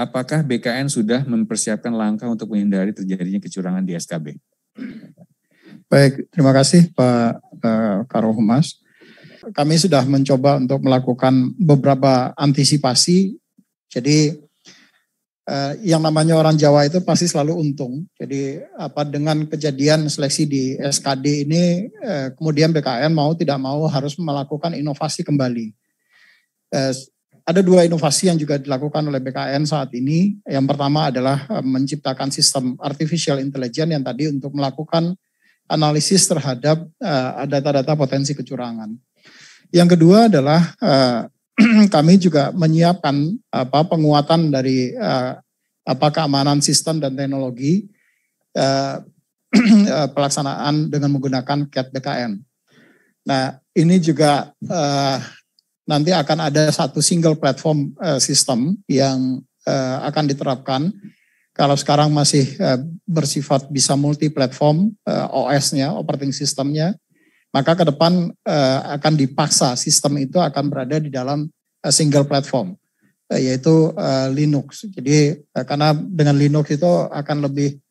apakah BKN sudah mempersiapkan langkah untuk menghindari terjadinya kecurangan di SKB? Baik, terima kasih Pak Karo eh, Karohumas. Kami sudah mencoba untuk melakukan beberapa antisipasi. Jadi eh, yang namanya orang Jawa itu pasti selalu untung. Jadi apa dengan kejadian seleksi di SKD ini, eh, kemudian BKN mau tidak mau harus melakukan inovasi kembali. Ada dua inovasi yang juga dilakukan oleh BKN saat ini. Yang pertama adalah eh, menciptakan sistem artificial intelligence yang tadi untuk melakukan analisis terhadap eh, data-data potensi kecurangan. Yang kedua adalah eh, kami juga menyiapkan apa penguatan dari uh, apa keamanan sistem dan teknologi pelaksanaan dengan menggunakan CAT BKN. Nah, ini juga nanti akan ada satu single platform uh, eh, system yang uh, akan diterapkan. Kalau sekarang masih uh, bersifat bisa multi platform uh, OS-nya, operating system-nya, maka ke depan uh, akan dipaksa sistem itu akan berada di dalam uh, single platform uh, yaitu uh, Linux. Jadi uh, karena dengan Linux itu akan lebih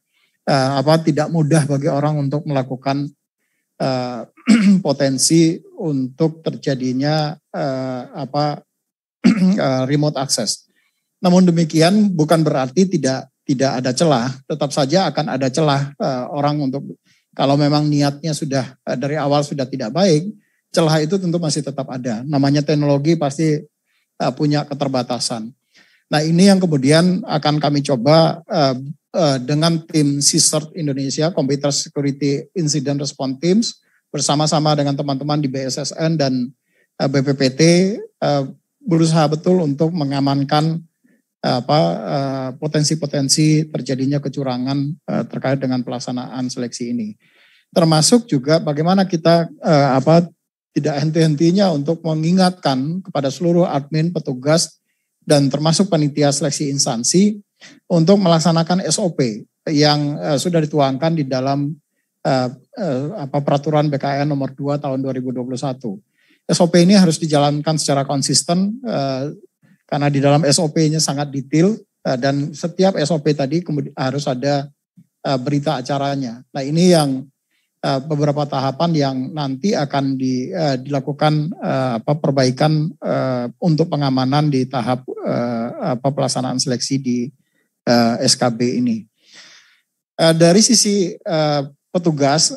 uh, apa tidak mudah bagi orang untuk melakukan uh, potensi untuk terjadinya uh, apa eh, remote access. Namun demikian bukan berarti tidak tidak ada celah, tetap saja akan ada celah uh, orang untuk kalau memang niatnya sudah uh, dari awal sudah tidak baik, celah itu tentu masih tetap ada. Namanya teknologi pasti uh, punya keterbatasan. Nah, ini yang kemudian akan kami coba uh, uh, dengan tim Cisert Indonesia, Computer Security Incident Response Teams, bersama-sama dengan teman-teman di BSSN dan eh, BPPT eh, berusaha betul untuk mengamankan eh, apa potensi-potensi terjadinya kecurangan terkait dengan pelaksanaan seleksi ini. Termasuk juga bagaimana kita apa tidak henti-hentinya untuk mengingatkan kepada seluruh admin, petugas dan termasuk panitia seleksi instansi untuk melaksanakan SOP yang sudah dituangkan di dalam Eh, eh, apa peraturan BKN nomor 2 tahun 2021. SOP ini harus dijalankan secara konsisten eh, karena di dalam SOP-nya sangat detail dan setiap SOP tadi harus ada berita acaranya. Nah, ini yang beberapa tahapan yang nanti akan dilakukan apa perbaikan untuk pengamanan di tahap apa pelaksanaan seleksi di SKB ini. dari sisi petugas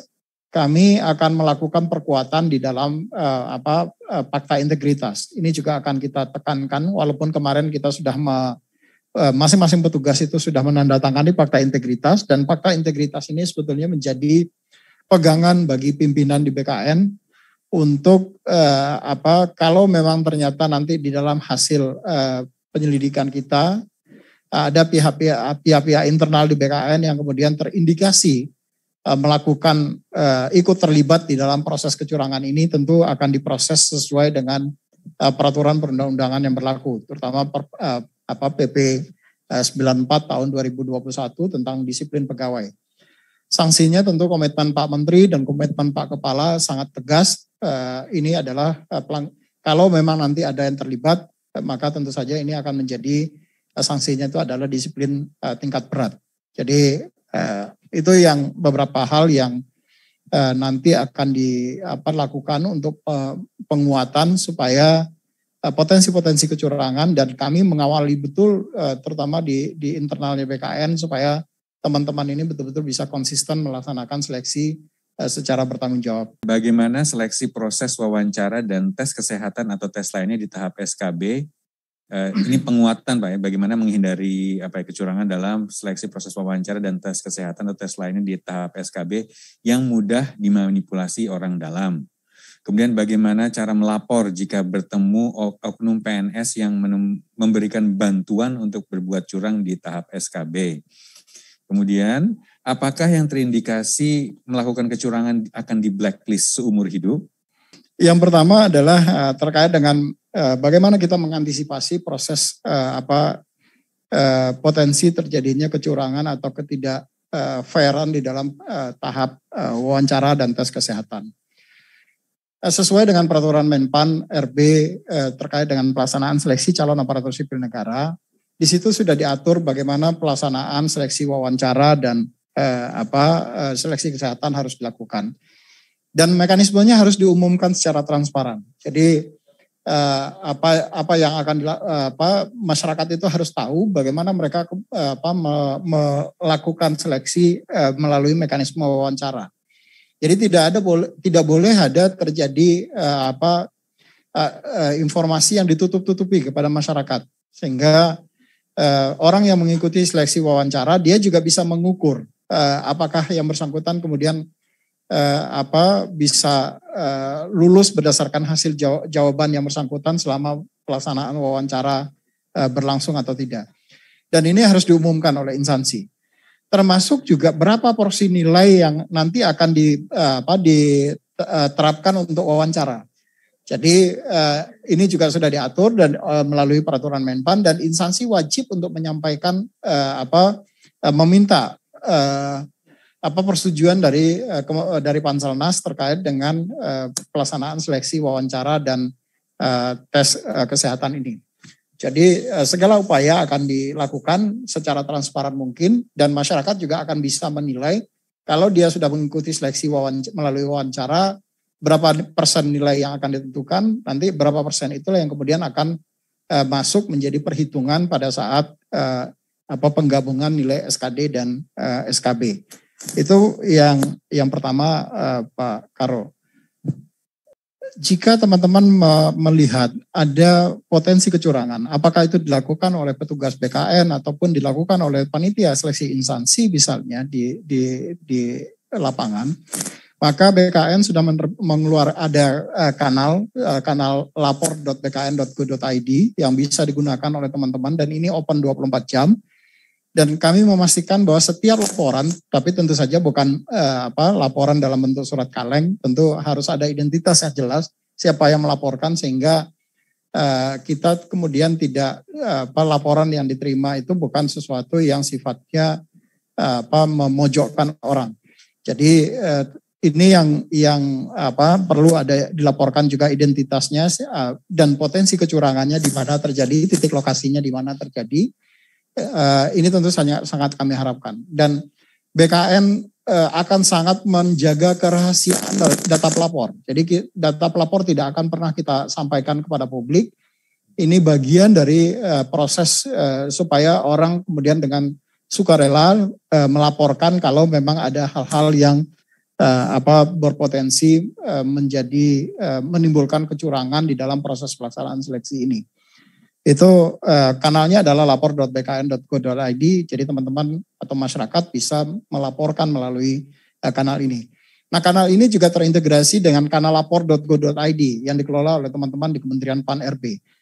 kami akan melakukan perkuatan di dalam uh, apa eh, fakta integritas. Ini juga akan kita tekankan walaupun kemarin kita sudah me, eh, masing-masing petugas itu sudah menandatangani fakta integritas dan fakta integritas ini sebetulnya menjadi pegangan bagi pimpinan di BKN untuk eh, apa kalau memang ternyata nanti di dalam hasil eh, penyelidikan kita ada pihak-pihak pihak-pihak internal di BKN yang kemudian terindikasi Eh, melakukan eh, ikut terlibat di dalam proses kecurangan ini tentu akan diproses sesuai dengan eh, peraturan perundang-undangan yang berlaku, terutama per, apa PP 94 tahun 2021 tentang disiplin pegawai. Sanksinya tentu komitmen Pak Menteri dan komitmen Pak Kepala sangat tegas. Ini adalah pelang, kalau memang nanti ada yang terlibat, maka tentu saja ini akan menjadi sanksinya itu adalah disiplin tingkat berat. Jadi itu yang beberapa hal yang eh, nanti akan dilakukan untuk eh, penguatan supaya eh, potensi-potensi kecurangan dan kami mengawali betul terutama di di internalnya BKN supaya teman-teman ini betul-betul bisa konsisten melaksanakan seleksi secara bertanggung jawab. Bagaimana seleksi proses wawancara dan tes kesehatan atau tes lainnya di tahap SKB Eh, ini penguatan Pak ya, bagaimana menghindari apa ya, kecurangan dalam seleksi proses wawancara dan tes kesehatan atau tes lainnya di tahap SKB yang mudah dimanipulasi orang dalam. Kemudian bagaimana cara melapor jika bertemu oknum PNS yang memberikan bantuan untuk berbuat curang di tahap SKB. Kemudian, apakah yang terindikasi melakukan kecurangan akan di blacklist seumur hidup? Yang pertama adalah uh, terkait dengan uh, bagaimana kita mengantisipasi proses uh, apa uh, potensi terjadinya kecurangan atau ketidak uh, fairan di dalam uh, tahap uh, wawancara dan tes kesehatan. Uh, sesuai dengan peraturan Menpan RB uh, terkait dengan pelaksanaan seleksi calon aparatur sipil negara, di situ sudah diatur bagaimana pelaksanaan seleksi wawancara dan uh, apa uh, seleksi kesehatan harus dilakukan dan mekanismenya harus diumumkan secara transparan. Jadi eh, apa apa yang akan eh, apa masyarakat itu harus tahu bagaimana mereka eh, apa me, melakukan seleksi eh, melalui mekanisme wawancara. Jadi tidak ada boleh tidak boleh ada terjadi eh, apa eh, eh, informasi yang ditutup-tutupi kepada masyarakat sehingga eh, orang yang mengikuti seleksi wawancara dia juga bisa mengukur eh, apakah yang bersangkutan kemudian eh, apa bisa eh, lulus berdasarkan hasil jawaban yang bersangkutan selama pelaksanaan wawancara eh, berlangsung atau tidak. Dan ini harus diumumkan oleh instansi. Termasuk juga berapa porsi nilai yang nanti akan di eh, apa diterapkan eh, untuk wawancara. Jadi eh, ini juga sudah diatur dan melalui peraturan Menpan dan instansi wajib untuk menyampaikan apa meminta apa persetujuan dari eh, eh, dari Panselnas terkait dengan eh, pelaksanaan seleksi wawancara dan tes kesehatan ini. Jadi segala upaya akan dilakukan secara transparan mungkin dan masyarakat juga akan bisa menilai kalau dia sudah mengikuti seleksi wawancara, melalui wawancara berapa persen nilai yang akan ditentukan nanti berapa persen itulah yang kemudian akan masuk menjadi perhitungan pada saat apa penggabungan nilai SKD dan SKB. Itu yang yang pertama uh, Pak Karo. Jika teman-teman melihat ada potensi kecurangan, apakah itu dilakukan oleh petugas BKN ataupun dilakukan oleh panitia seleksi instansi misalnya di di di lapangan, maka BKN sudah mengeluarkan ada eh, kanal uh, kanal lapor.bkn.go.id yang bisa digunakan oleh teman-teman dan ini open 24 jam dan kami memastikan bahwa setiap laporan, tapi tentu saja bukan eh, apa laporan dalam bentuk surat kaleng, tentu harus ada identitas yang jelas siapa yang melaporkan sehingga eh, kita kemudian tidak eh, apa laporan yang diterima itu bukan sesuatu yang sifatnya eh, apa memojokkan orang. Jadi eh, ini yang yang apa perlu ada dilaporkan juga identitasnya eh, dan potensi kecurangannya di mana terjadi, titik lokasinya di mana terjadi uh, ini tentu sangat, sangat kami harapkan. Dan BKN uh, eh, akan sangat menjaga kerahasiaan data pelapor. Jadi data pelapor tidak akan pernah kita sampaikan kepada publik. Ini bagian dari uh, proses uh, supaya orang kemudian dengan sukarela uh, melaporkan kalau memang ada hal-hal yang uh, apa berpotensi uh, menjadi uh, menimbulkan kecurangan di dalam proses pelaksanaan seleksi ini itu eh, kanalnya adalah lapor.bkn.go.id. Jadi teman-teman atau masyarakat bisa melaporkan melalui eh, kanal ini. Nah, kanal ini juga terintegrasi dengan kanal lapor.go.id yang dikelola oleh teman-teman di Kementerian Pan RB.